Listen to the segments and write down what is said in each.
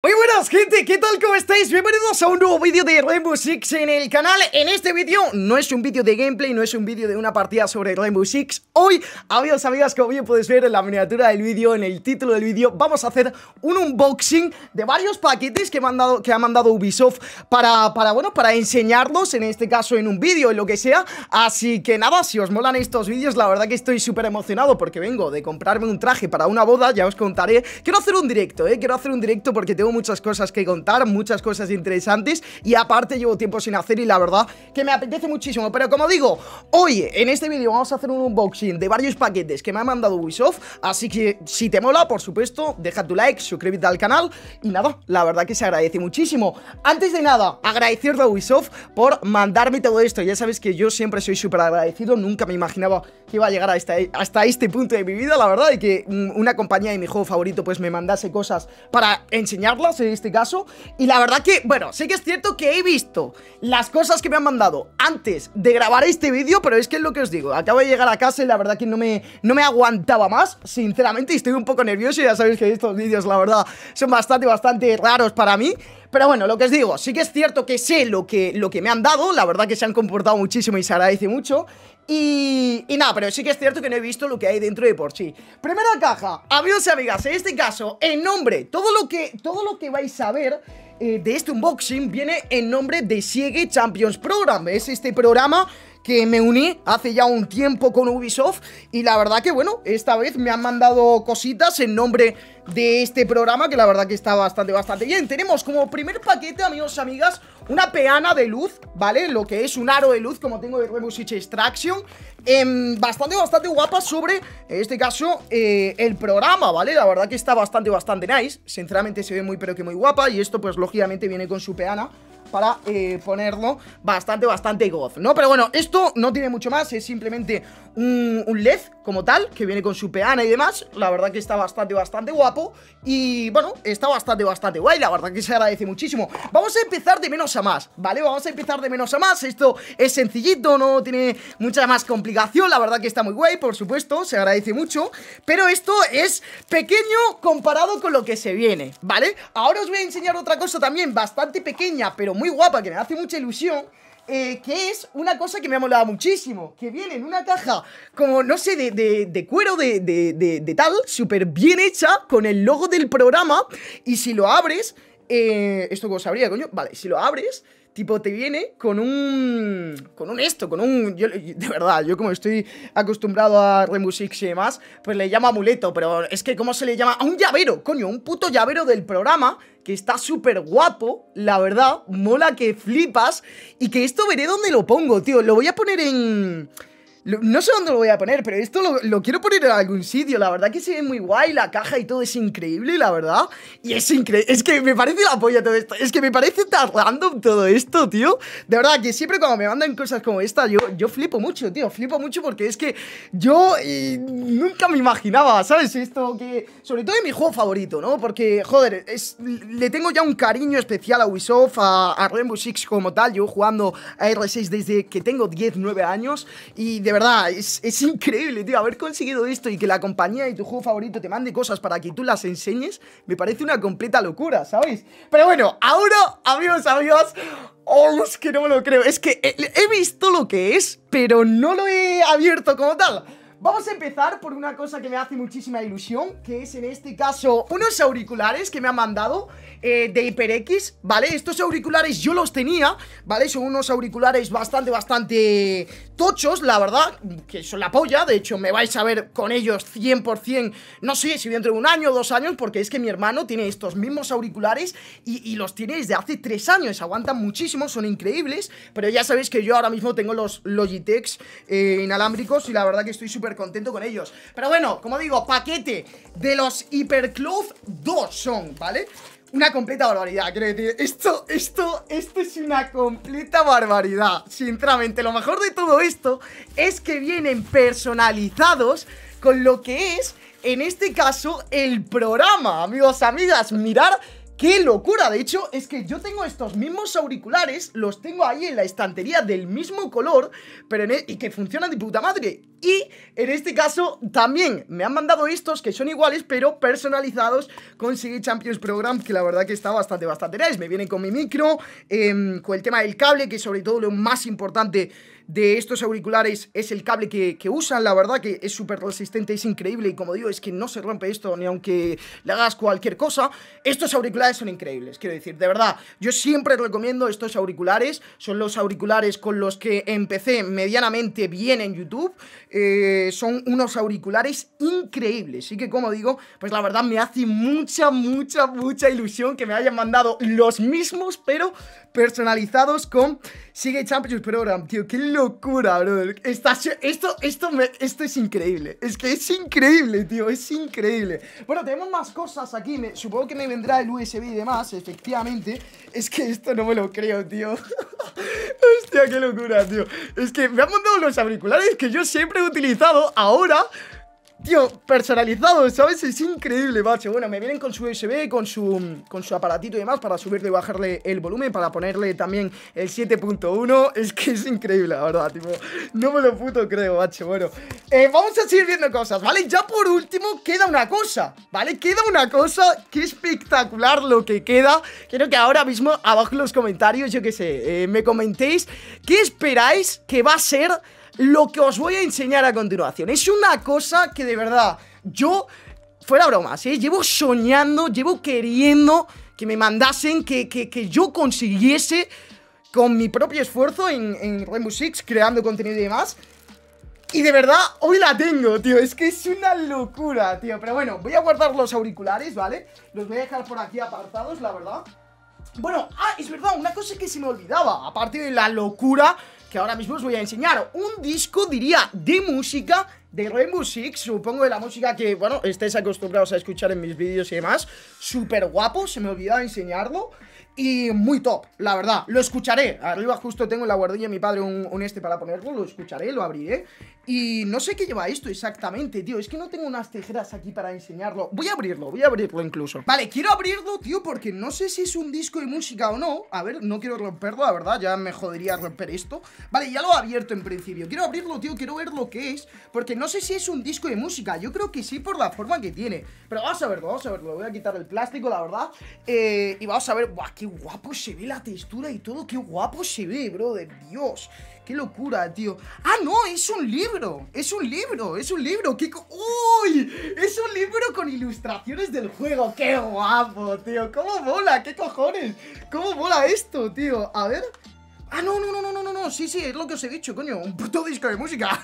Muy buenas gente, ¿qué tal? ¿Cómo estáis? Bienvenidos a un nuevo vídeo de Rainbow Six en el canal En este vídeo no es un vídeo de gameplay, no es un vídeo de una partida sobre Rainbow Six Hoy, amigos, amigas, como bien podéis ver en la miniatura del vídeo, en el título del vídeo Vamos a hacer un unboxing de varios paquetes que, que ha mandado Ubisoft para, para, bueno, para enseñarlos, en este caso en un vídeo, en lo que sea Así que nada, si os molan estos vídeos, la verdad que estoy súper emocionado Porque vengo de comprarme un traje para una boda, ya os contaré Quiero hacer un directo, eh, quiero hacer un directo porque tengo muchas cosas que contar, muchas cosas interesantes y aparte llevo tiempo sin hacer y la verdad que me apetece muchísimo. Pero como digo, hoy en este vídeo vamos a hacer un unboxing de varios paquetes que me ha mandado Ubisoft, así que si te mola, por supuesto, deja tu like, suscríbete al canal y nada, la verdad que se agradece muchísimo. Antes de nada, agradecerle a Ubisoft por mandarme todo esto. Ya sabes que yo siempre soy súper agradecido, nunca me imaginaba que iba a llegar hasta, hasta este punto de mi vida, la verdad, y que mm, una compañía de mi juego favorito pues me mandase cosas para enseñar en este caso. Y la verdad que, bueno, sí que es cierto que he visto las cosas que me han mandado antes de grabar este vídeo, pero es que es lo que os digo. Acabo de llegar a casa y la verdad que no me, no me aguantaba más, sinceramente, y estoy un poco nervioso. Ya sabéis que estos vídeos, la verdad, son bastante, bastante raros para mí. Pero bueno, lo que os digo, sí que es cierto que sé lo que, lo que me han dado, la verdad que se han comportado muchísimo y se agradece mucho y, nada, pero sí que es cierto que no he visto lo que hay dentro de por sí. Primera caja, amigos y amigas, en este caso, en nombre, todo lo que, todo lo que vais a ver eh, de este unboxing viene en nombre de Siege Champions Program. Es este programa que me uní hace ya un tiempo con Ubisoft y la verdad que bueno, esta vez me han mandado cositas en nombre de este programa que la verdad que está bastante, bastante bien. Tenemos como primer paquete, amigos y amigas, una peana de luz, ¿vale? Lo que es un aro de luz, como tengo de Rebus Extraction. Em, bastante, bastante guapa sobre, en este caso, eh, el programa, ¿vale? La verdad que está bastante, bastante nice. Sinceramente se ve muy, pero que muy guapa. Y esto, pues, lógicamente viene con su peana para eh, ponerlo bastante, bastante goz, ¿no? Pero bueno, esto no tiene mucho más, es simplemente un, LED como tal, que viene con su peana y demás. La verdad que está bastante, bastante guapo. Y bueno, está bastante, bastante guay. La verdad que se agradece muchísimo. Vamos a empezar de menos a más, ¿vale? Vamos a empezar de menos a más. Esto es sencillito, no tiene mucha más complicación. La verdad que está muy guay, por supuesto. Se agradece mucho. Pero esto es pequeño comparado con lo que se viene, ¿vale? Ahora os voy a enseñar otra cosa también bastante pequeña, pero muy guapa, que me hace mucha ilusión. Eh, que es una cosa que me ha molado muchísimo, que viene en una caja como, no sé, de, de, cuero de, tal, súper bien hecha, con el logo del programa, y si lo abres, eh, esto cómo se abría, coño, vale, si lo abres, Tipo, te viene con un. Con un esto, con un. de verdad, yo como estoy acostumbrado a Remusix y demás, pues le llama amuleto, pero es que, ¿cómo se le llama? A un llavero, coño, un puto llavero del programa que está súper guapo, la verdad, mola que flipas y que esto veré dónde lo pongo, tío. Lo voy a poner en no sé dónde lo voy a poner, pero esto lo, quiero poner en algún sitio. La verdad que se ve muy guay, la caja y todo es increíble, la verdad. Y es increíble. Es que me parece la polla todo esto. Es que me parece tan random todo esto, tío. De verdad que siempre cuando me mandan cosas como esta, yo, yo flipo mucho, tío. Flipo mucho porque es que yo eh, nunca me imaginaba, ¿sabes? Esto que... Sobre todo en mi juego favorito, ¿no? Porque, joder, es, le tengo ya un cariño especial a Ubisoft, a, a Rainbow Six como tal. Yo jugando a R6 desde que tengo 10, 9 años. Y de verdad es, increíble, tío. Haber conseguido esto y que la compañía y tu juego favorito te mande cosas para que tú las enseñes, me parece una completa locura, ¿sabéis? Pero bueno, ahora, amigos, amigos, oh, que no me lo creo. Es que he, visto lo que es, pero no lo he abierto como tal. Vamos a empezar por una cosa que me hace muchísima ilusión, que es en este caso unos auriculares que me han mandado eh, de HyperX, ¿vale? Estos auriculares yo los tenía, ¿vale? Son unos auriculares bastante, bastante tochos, la verdad, que son la polla, de hecho me vais a ver con ellos 100%, no sé si dentro de un año o dos años, porque es que mi hermano tiene estos mismos auriculares y, los tiene desde hace tres años, aguantan muchísimo, son increíbles, pero ya sabéis que yo ahora mismo tengo los Logitech eh, inalámbricos y la verdad que estoy súper contento con ellos. Pero bueno, como digo, paquete de los Hyperclub 2 son, ¿vale? Una completa barbaridad, creo que esto, esto, esto es una completa barbaridad, sinceramente. Lo mejor de todo esto es que vienen personalizados con lo que es, en este caso, el programa. Amigos, amigas, mirar ¡Qué locura! De hecho, es que yo tengo estos mismos auriculares, los tengo ahí en la estantería del mismo color, pero e-, y que funcionan de puta madre. Y en este caso también me han mandado estos que son iguales, pero personalizados con Sigue Champions Program, que la verdad que está bastante, bastante nice. Me vienen con mi micro, em, con el tema del cable, que sobre todo lo más importante de estos auriculares es el cable que, usan, la verdad que es súper resistente, es increíble y como digo, es que no se rompe esto ni aunque le hagas cualquier cosa. Estos auriculares son increíbles, quiero decir, de verdad, yo siempre recomiendo estos auriculares, son los auriculares con los que empecé medianamente bien en YouTube, eh, son unos auriculares increíbles, así que como digo, pues la verdad me hace mucha, mucha, mucha ilusión que me hayan mandado los mismos, pero personalizados con Sigue Champions Program, tío, locura, bro. esto, esto, esto es increíble. Es que es increíble, tío. Es increíble. Bueno, tenemos más cosas aquí. supongo que me vendrá el USB y demás, efectivamente. Es que esto no me lo creo, tío. Hostia, qué locura, tío. Es que me han mandado los auriculares que yo siempre he utilizado ahora tío, personalizado, ¿sabes? Es increíble, macho. Bueno, me vienen con su USB, con su, mm, con su aparatito y demás para subirle y bajarle el volumen, para ponerle también el 7.1. Es que es increíble, la verdad, tipo, no me lo puto creo, macho. Bueno, eh, vamos a seguir viendo cosas, ¿vale? Ya por último queda una cosa, ¿vale? Queda una cosa que espectacular lo que queda. Quiero que ahora mismo abajo en los comentarios, yo qué sé, eh, me comentéis qué esperáis que va a ser lo que os voy a enseñar a continuación. Es una cosa que de verdad, yo, fuera bromas, ¿eh? llevo soñando, llevo queriendo que me mandasen, que, yo consiguiese con mi propio esfuerzo en, en Rainbow Six, creando contenido y demás. Y de verdad, hoy la tengo, tío. Es que es una locura, tío. Pero bueno, voy a guardar los auriculares, ¿vale? Los voy a dejar por aquí apartados, la verdad. Bueno, ah, es verdad, una cosa que se me olvidaba, aparte de la locura que ahora mismo os voy a enseñar Un disco, diría, de música de Rainbow Six, supongo de la música que, bueno, estáis acostumbrados a escuchar en mis vídeos y demás Súper guapo, se me olvidaba enseñarlo y muy top, la verdad, lo escucharé Arriba justo tengo en la guardilla mi padre un, un este para ponerlo, lo escucharé, lo abriré y no sé qué lleva esto exactamente, tío. Es que no tengo unas tijeras aquí para enseñarlo. Voy a abrirlo, voy a abrirlo incluso. Vale, quiero abrirlo, tío, porque no sé si es un disco de música o no. A ver, no quiero romperlo, la verdad. Ya me jodería romper esto. Vale, ya lo he abierto en principio. Quiero abrirlo, tío. Quiero ver lo que es. Porque no sé si es un disco de música. Yo creo que sí por la forma que tiene. Pero vamos a verlo, vamos a verlo. Voy a quitar el plástico, la verdad. Eh, y vamos a ver. Buah, qué guapo se ve la textura y todo. Qué guapo se ve, bro. De Dios. Qué locura, tío. Ah, no, es un libro. Es un libro, es un libro. ¿Qué ¡Uy! Es un libro con ilustraciones del juego. ¡Qué guapo, tío! ¿Cómo mola? ¿Qué cojones? ¿Cómo mola esto, tío? A ver. Ah, no, no, no, no, no, no, no sí, sí, es lo que os he dicho, coño, un puto disco de música.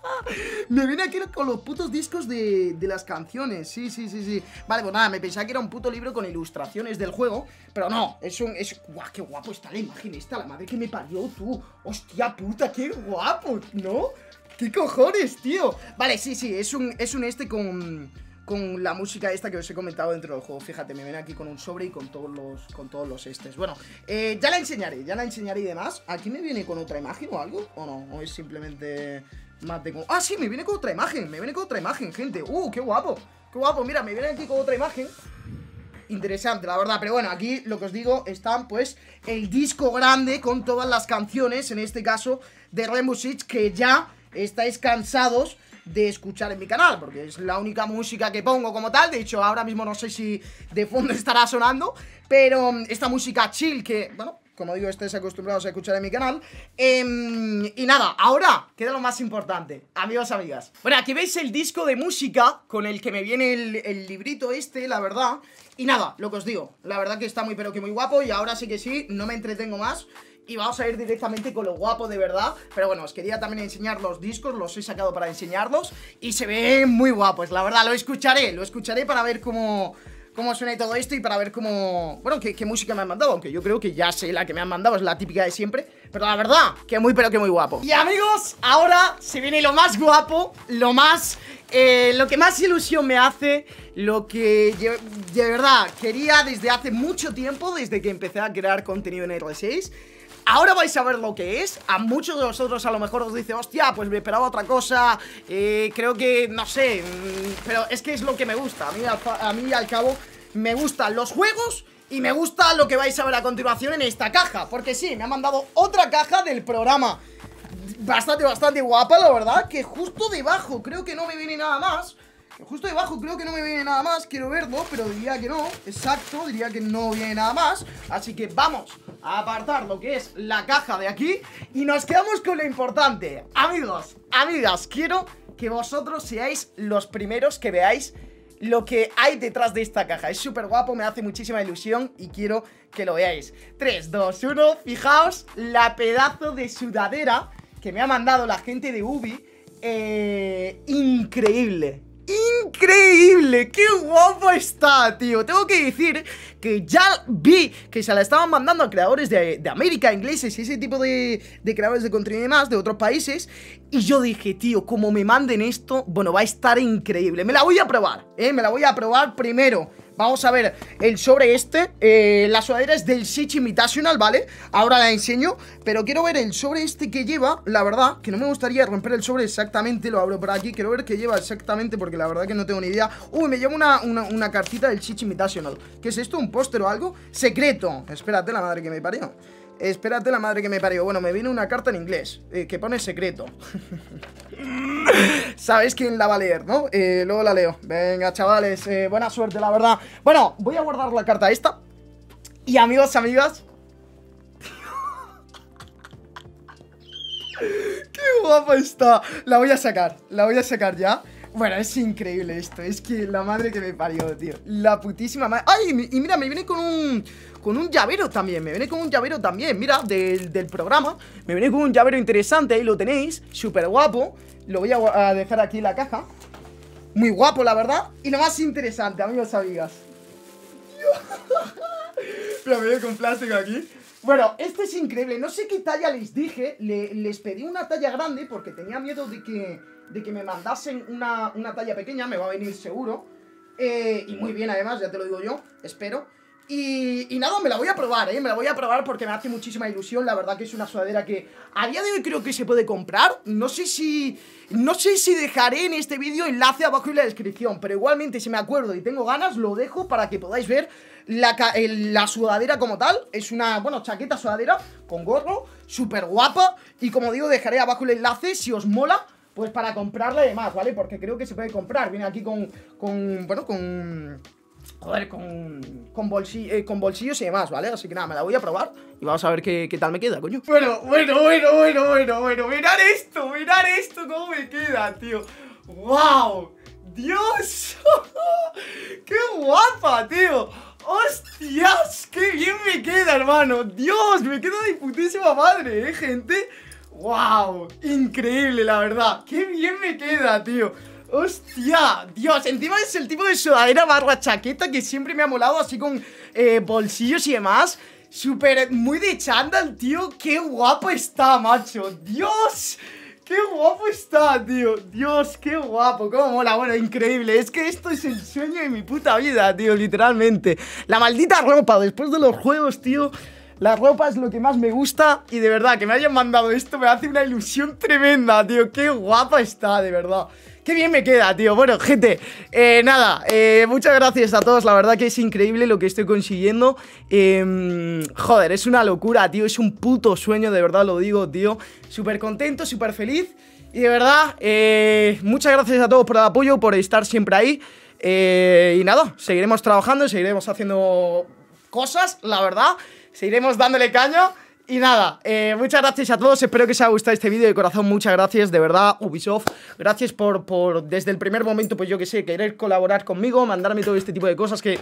me viene aquí con los putos discos de, de, las canciones, sí, sí, sí, sí. Vale, pues nada, me pensaba que era un puto libro con ilustraciones del juego, pero no, es un... Es, guau, qué guapo está la imagen esta, la madre que me parió tú. Hostia puta, qué guapo, ¿no? ¿Qué cojones, tío? Vale, sí, sí, es un, es un este con con la música esta que os he comentado dentro del juego. Fíjate, me viene aquí con un sobre y con todos los, con todos los estes. Bueno, eh, ya la enseñaré, ya la enseñaré y demás. ¿Aquí me viene con otra imagen o algo? ¿O no? ¿O es simplemente más de... Ah, sí, me viene con otra imagen, me viene con otra imagen, gente. ¡Uh, qué guapo! ¡Qué guapo! Mira, me viene aquí con otra imagen interesante, la verdad. Pero bueno, aquí lo que os digo, están pues el disco grande con todas las canciones, en este caso de Rainbow Six, que ya estáis cansados de escuchar en mi canal, porque es la única música que pongo como tal. De hecho, ahora mismo no sé si de fondo estará sonando, pero mm, esta música chill que, bueno, como digo, estéis acostumbrados a escuchar en mi canal. Em, y nada, ahora queda lo más importante, amigos, amigas. Bueno, aquí veis el disco de música con el que me viene el, el, librito este, la verdad. Y nada, lo que os digo, la verdad que está muy pero que muy guapo y ahora sí que sí, no me entretengo más y vamos a ir directamente con lo guapo de verdad Pero bueno, os quería también enseñar los discos, los he sacado para enseñarlos Y se ven muy guapos, la verdad, lo escucharé, lo escucharé para ver cómo cómo suena todo esto y para ver cómo... Bueno, qué, música me han mandado, aunque yo creo que ya sé la que me han mandado, es la típica de siempre. Pero la verdad, que muy pero que muy guapo. Y amigos, ahora se viene lo más guapo, lo más... Eh, lo que más ilusión me hace, lo que de verdad quería desde hace mucho tiempo, desde que empecé a crear contenido en R6 Ahora vais a ver lo que es. A muchos de vosotros a lo mejor os dice, hostia, pues me esperaba otra cosa. Eh, creo que, no sé, mm, pero es que es lo que me gusta. A mí, a mí al cabo me gustan los juegos y me gusta lo que vais a ver a continuación en esta caja. Porque sí, me ha mandado otra caja del programa. Bastante, bastante guapa, la verdad. Que justo debajo, creo que no me viene nada más. Justo debajo creo que no me viene nada más Quiero verlo, pero diría que no Exacto, diría que no viene nada más Así que vamos a apartar lo que es la caja de aquí Y nos quedamos con lo importante Amigos, amigas, quiero que vosotros seáis los primeros que veáis lo que hay detrás de esta caja. Es súper guapo, me hace muchísima ilusión y quiero que lo veáis. 3, 2, 1, fijaos la pedazo de sudadera que me ha mandado la gente de Ubi. Eh, increíble, increíble, qué guapo está, tío Tengo que decir que ya vi que se la estaban mandando a creadores de, América, ingleses y ese tipo de, creadores de contenido y demás, de otros países Y yo dije, tío, como me manden esto, bueno, va a estar increíble Me la voy a probar, eh, me la voy a probar primero Vamos a ver el sobre este eh, La sudadera es del Sitch Imitational, ¿vale? Ahora la enseño Pero quiero ver el sobre este que lleva La verdad, que no me gustaría romper el sobre exactamente Lo abro por aquí, quiero ver qué lleva exactamente Porque la verdad que no tengo ni idea Uy, me lleva una, una, cartita del Sitch Imitational. ¿Qué es esto? ¿Un póster o algo? Secreto Espérate, la madre que me parió Espérate la madre que me parió. Bueno, me viene una carta en inglés eh, que pone secreto. Sabes quién la va a leer, ¿no? Eh, luego la leo. Venga, chavales, eh, buena suerte, la verdad. Bueno, voy a guardar la carta esta. Y amigos, amigas. ¡Qué guapa está! La voy a sacar, la voy a sacar ya. Bueno, es increíble esto. Es que la madre que me parió, tío. La putísima madre. ¡Ay! Y mira, me viene con un. Con un llavero también. Me viene con un llavero también. Mira, del, programa. Me viene con un llavero interesante. Ahí lo tenéis. Súper guapo. Lo voy a, dejar aquí en la caja. Muy guapo, la verdad. Y lo más interesante, amigos, amigas. Pero me viene con plástico aquí. Bueno, este es increíble. No sé qué talla les dije. les pedí una talla grande porque tenía miedo de que de que me mandasen una, talla pequeña, me va a venir seguro. Eh, y muy bien, además, ya te lo digo yo, espero. Y, y, nada, me la voy a probar, ¿eh? Me la voy a probar porque me hace muchísima ilusión. La verdad que es una sudadera que a día de hoy creo que se puede comprar. No sé si... No sé si dejaré en este vídeo enlace abajo en la descripción. Pero igualmente, si me acuerdo y tengo ganas, lo dejo para que podáis ver la, la sudadera como tal. Es una, bueno, chaqueta sudadera con gorro. Súper guapa. Y como digo, dejaré abajo el enlace si os mola pues para comprarla y demás, ¿vale? Porque creo que se puede comprar. Viene aquí con, con bueno, con... Joder, con, con, eh, con bolsillos y demás, ¿vale? Así que nada, me la voy a probar y vamos a ver qué, tal me queda, coño. Bueno, bueno, bueno, bueno, bueno, bueno. Mirad esto, mirad esto, cómo me queda, tío. ¡Wow! ¡Dios! ¡Qué guapa, tío! ¡Hostias! ¡Qué bien me queda, hermano! ¡Dios! ¡Me queda de putísima madre, eh, gente! ¡Wow! Increíble, la verdad. ¡Qué bien me queda, tío! ¡Hostia! Dios, encima es el tipo de sudadera barra chaqueta que siempre me ha molado, así con eh, bolsillos y demás. Súper, muy de chándal, tío. ¡Qué guapo está, macho! ¡Dios! ¡Qué guapo está, tío! ¡Dios, qué guapo! ¡Cómo mola! Bueno, increíble. Es que esto es el sueño de mi puta vida, tío, literalmente. La maldita ropa, después de los juegos, tío... La ropa es lo que más me gusta y de verdad que me hayan mandado esto me hace una ilusión tremenda, tío. Qué guapa está, de verdad. Qué bien me queda, tío. Bueno, gente, eh, nada, eh, muchas gracias a todos. La verdad que es increíble lo que estoy consiguiendo. Em, joder, es una locura, tío. Es un puto sueño, de verdad lo digo, tío. Súper contento, súper feliz. Y de verdad, eh, muchas gracias a todos por el apoyo, por estar siempre ahí. y nada, seguiremos trabajando, seguiremos haciendo cosas, la verdad seguiremos dándole caño Y nada, eh, muchas gracias a todos, espero que os haya gustado este vídeo de corazón, muchas gracias, de verdad, Ubisoft, gracias por, por desde el primer momento, pues yo que sé, querer colaborar conmigo, mandarme todo este tipo de cosas que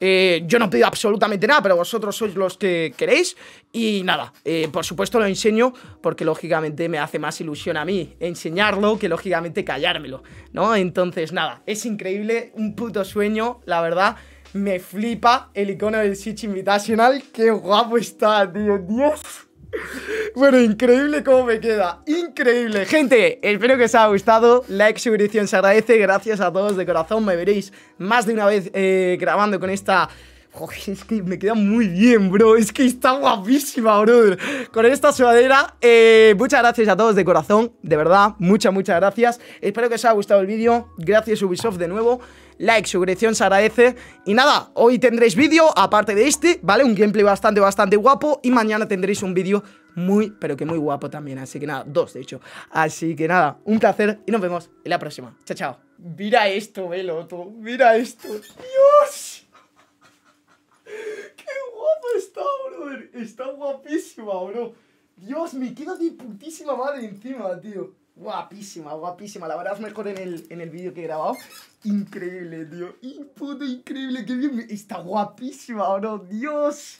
eh, yo no pido absolutamente nada, pero vosotros sois los que queréis. Y nada, eh, por supuesto lo enseño porque lógicamente me hace más ilusión a mí enseñarlo que lógicamente callármelo, ¿no? Entonces nada, es increíble, un puto sueño, la verdad. Me flipa el icono del Switch Invitational. ¡Qué guapo está, tío! ¡Dios! Bueno, increíble cómo me queda. Increíble. Gente, espero que os haya gustado. Like, suscripción se agradece. Gracias a todos de corazón. Me veréis más de una vez eh, grabando con esta... Joder, es que me queda muy bien, bro. Es que está guapísima, bro. Con esta sudadera, eh, muchas gracias a todos de corazón. De verdad, muchas, muchas gracias. Espero que os haya gustado el vídeo. Gracias Ubisoft de nuevo like, suscripción se agradece. Y nada, hoy tendréis vídeo, aparte de este, ¿vale? Un gameplay bastante, bastante guapo. Y mañana tendréis un vídeo muy, pero que muy guapo también. Así que nada, dos de hecho. Así que nada, un placer y nos vemos en la próxima. Chao, chao. Mira esto, Veloto. Mira esto. ¡Dios! ¡Qué guapo está, brother! Está guapísima, bro. Dios, me quedo de putísima madre encima, tío. Guapísima, guapísima. La verdad es mejor en el, en el vídeo que he grabado. Increíble, tío. Puto increíble, qué bien. Está guapísima, bro. Dios.